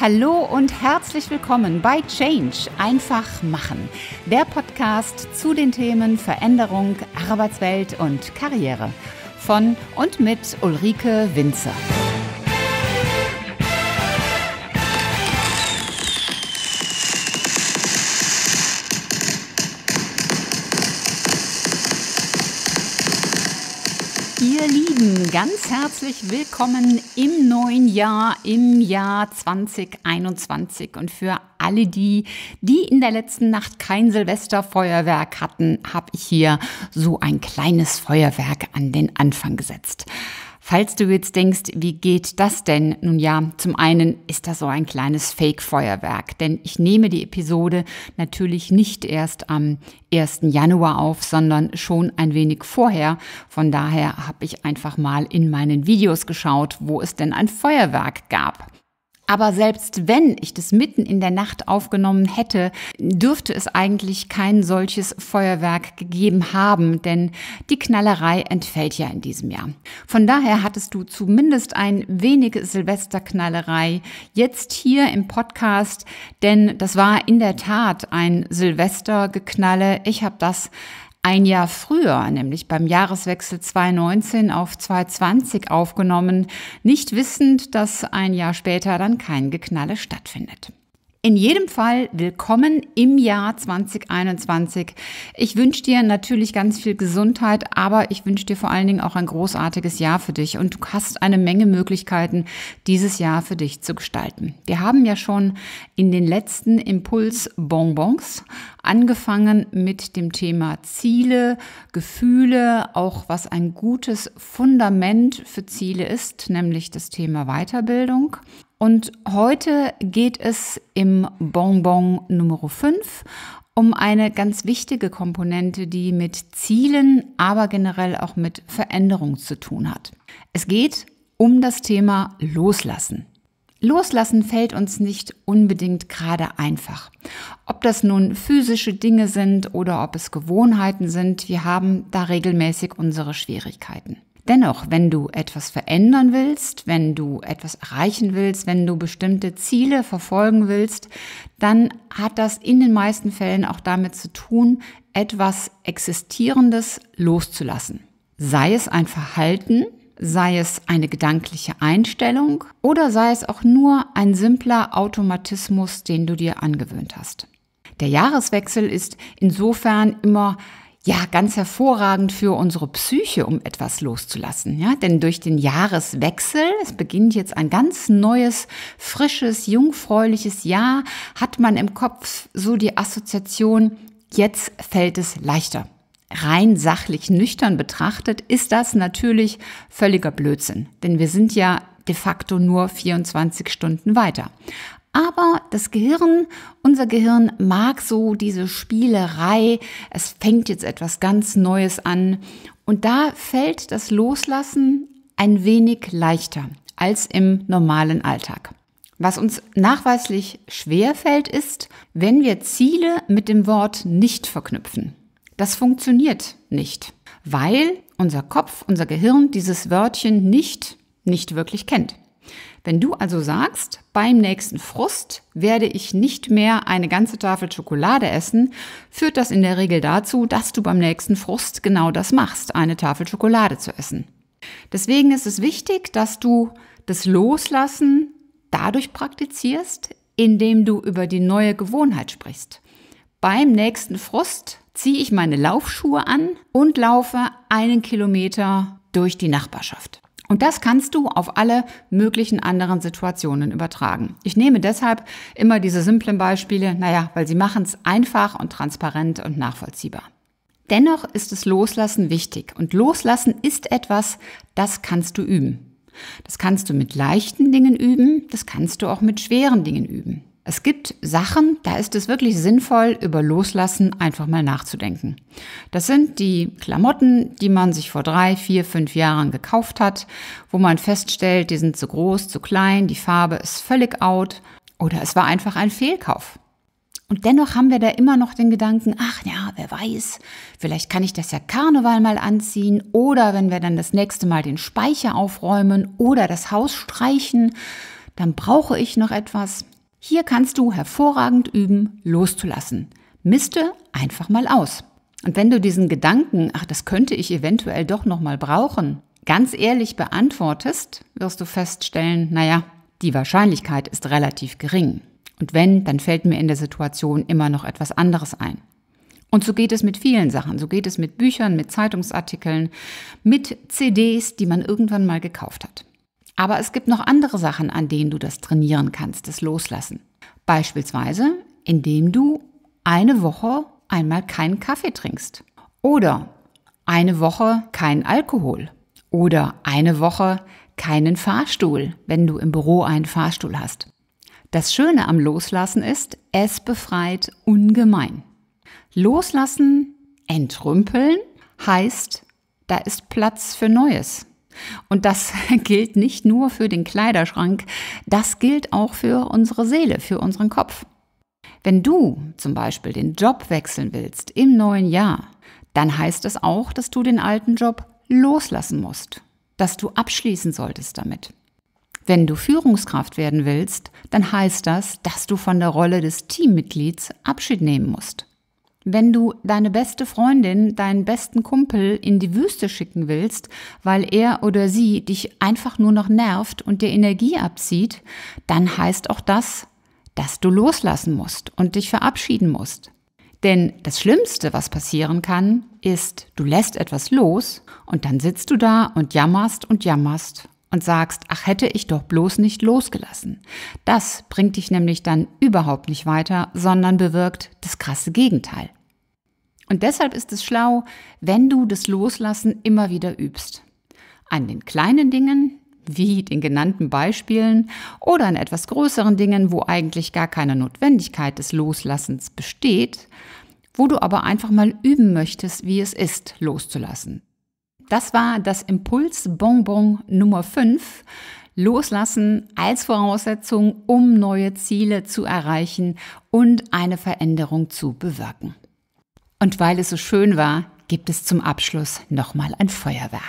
Hallo und herzlich willkommen bei Change einfach machen, der Podcast zu den Themen Veränderung, Arbeitswelt und Karriere von und mit Ulrike Winzer. ganz herzlich willkommen im neuen Jahr, im Jahr 2021. Und für alle die, die in der letzten Nacht kein Silvesterfeuerwerk hatten, habe ich hier so ein kleines Feuerwerk an den Anfang gesetzt. Falls du jetzt denkst, wie geht das denn? Nun ja, zum einen ist das so ein kleines Fake-Feuerwerk, denn ich nehme die Episode natürlich nicht erst am 1. Januar auf, sondern schon ein wenig vorher. Von daher habe ich einfach mal in meinen Videos geschaut, wo es denn ein Feuerwerk gab. Aber selbst wenn ich das mitten in der Nacht aufgenommen hätte, dürfte es eigentlich kein solches Feuerwerk gegeben haben, denn die Knallerei entfällt ja in diesem Jahr. Von daher hattest du zumindest ein wenig Silvesterknallerei jetzt hier im Podcast, denn das war in der Tat ein Silvestergeknalle. Ich habe das ein Jahr früher, nämlich beim Jahreswechsel 2019 auf 2020 aufgenommen, nicht wissend, dass ein Jahr später dann kein Geknalle stattfindet. In jedem Fall willkommen im Jahr 2021. Ich wünsche dir natürlich ganz viel Gesundheit, aber ich wünsche dir vor allen Dingen auch ein großartiges Jahr für dich und du hast eine Menge Möglichkeiten, dieses Jahr für dich zu gestalten. Wir haben ja schon in den letzten Impuls Bonbons angefangen mit dem Thema Ziele, Gefühle, auch was ein gutes Fundament für Ziele ist, nämlich das Thema Weiterbildung. Und heute geht es im Bonbon Nummer 5 um eine ganz wichtige Komponente, die mit Zielen, aber generell auch mit Veränderung zu tun hat. Es geht um das Thema Loslassen. Loslassen fällt uns nicht unbedingt gerade einfach. Ob das nun physische Dinge sind oder ob es Gewohnheiten sind, wir haben da regelmäßig unsere Schwierigkeiten. Dennoch, wenn du etwas verändern willst, wenn du etwas erreichen willst, wenn du bestimmte Ziele verfolgen willst, dann hat das in den meisten Fällen auch damit zu tun, etwas Existierendes loszulassen. Sei es ein Verhalten, sei es eine gedankliche Einstellung oder sei es auch nur ein simpler Automatismus, den du dir angewöhnt hast. Der Jahreswechsel ist insofern immer ja ganz hervorragend für unsere Psyche, um etwas loszulassen. Ja, denn durch den Jahreswechsel, es beginnt jetzt ein ganz neues, frisches, jungfräuliches Jahr, hat man im Kopf so die Assoziation, jetzt fällt es leichter. Rein sachlich nüchtern betrachtet ist das natürlich völliger Blödsinn, denn wir sind ja de facto nur 24 Stunden weiter. Aber das Gehirn, unser Gehirn mag so diese Spielerei. Es fängt jetzt etwas ganz Neues an. Und da fällt das Loslassen ein wenig leichter als im normalen Alltag. Was uns nachweislich schwer fällt, ist, wenn wir Ziele mit dem Wort nicht verknüpfen. Das funktioniert nicht, weil unser Kopf, unser Gehirn dieses Wörtchen nicht, nicht wirklich kennt. Wenn du also sagst, beim nächsten Frust werde ich nicht mehr eine ganze Tafel Schokolade essen, führt das in der Regel dazu, dass du beim nächsten Frust genau das machst, eine Tafel Schokolade zu essen. Deswegen ist es wichtig, dass du das Loslassen dadurch praktizierst, indem du über die neue Gewohnheit sprichst. Beim nächsten Frust ziehe ich meine Laufschuhe an und laufe einen Kilometer durch die Nachbarschaft. Und das kannst du auf alle möglichen anderen Situationen übertragen. Ich nehme deshalb immer diese simplen Beispiele, naja, weil sie machen es einfach und transparent und nachvollziehbar. Dennoch ist es Loslassen wichtig. Und Loslassen ist etwas, das kannst du üben. Das kannst du mit leichten Dingen üben, das kannst du auch mit schweren Dingen üben. Es gibt Sachen, da ist es wirklich sinnvoll, über Loslassen einfach mal nachzudenken. Das sind die Klamotten, die man sich vor drei, vier, fünf Jahren gekauft hat, wo man feststellt, die sind zu groß, zu klein, die Farbe ist völlig out oder es war einfach ein Fehlkauf. Und dennoch haben wir da immer noch den Gedanken, ach ja, wer weiß, vielleicht kann ich das ja Karneval mal anziehen oder wenn wir dann das nächste Mal den Speicher aufräumen oder das Haus streichen, dann brauche ich noch etwas. Hier kannst du hervorragend üben, loszulassen. Miste einfach mal aus. Und wenn du diesen Gedanken, ach, das könnte ich eventuell doch noch mal brauchen, ganz ehrlich beantwortest, wirst du feststellen, naja, die Wahrscheinlichkeit ist relativ gering. Und wenn, dann fällt mir in der Situation immer noch etwas anderes ein. Und so geht es mit vielen Sachen. So geht es mit Büchern, mit Zeitungsartikeln, mit CDs, die man irgendwann mal gekauft hat. Aber es gibt noch andere Sachen, an denen du das trainieren kannst, das Loslassen. Beispielsweise, indem du eine Woche einmal keinen Kaffee trinkst. Oder eine Woche keinen Alkohol. Oder eine Woche keinen Fahrstuhl, wenn du im Büro einen Fahrstuhl hast. Das Schöne am Loslassen ist, es befreit ungemein. Loslassen, entrümpeln heißt, da ist Platz für Neues. Und das gilt nicht nur für den Kleiderschrank, das gilt auch für unsere Seele, für unseren Kopf. Wenn du zum Beispiel den Job wechseln willst im neuen Jahr, dann heißt es auch, dass du den alten Job loslassen musst, dass du abschließen solltest damit. Wenn du Führungskraft werden willst, dann heißt das, dass du von der Rolle des Teammitglieds Abschied nehmen musst. Wenn du deine beste Freundin, deinen besten Kumpel in die Wüste schicken willst, weil er oder sie dich einfach nur noch nervt und dir Energie abzieht, dann heißt auch das, dass du loslassen musst und dich verabschieden musst. Denn das Schlimmste, was passieren kann, ist, du lässt etwas los und dann sitzt du da und jammerst und jammerst und sagst, ach hätte ich doch bloß nicht losgelassen. Das bringt dich nämlich dann überhaupt nicht weiter, sondern bewirkt das krasse Gegenteil. Und deshalb ist es schlau, wenn du das Loslassen immer wieder übst. An den kleinen Dingen, wie den genannten Beispielen, oder an etwas größeren Dingen, wo eigentlich gar keine Notwendigkeit des Loslassens besteht, wo du aber einfach mal üben möchtest, wie es ist, loszulassen. Das war das Impulsbonbon Nummer 5. Loslassen als Voraussetzung, um neue Ziele zu erreichen und eine Veränderung zu bewirken. Und weil es so schön war, gibt es zum Abschluss nochmal ein Feuerwerk.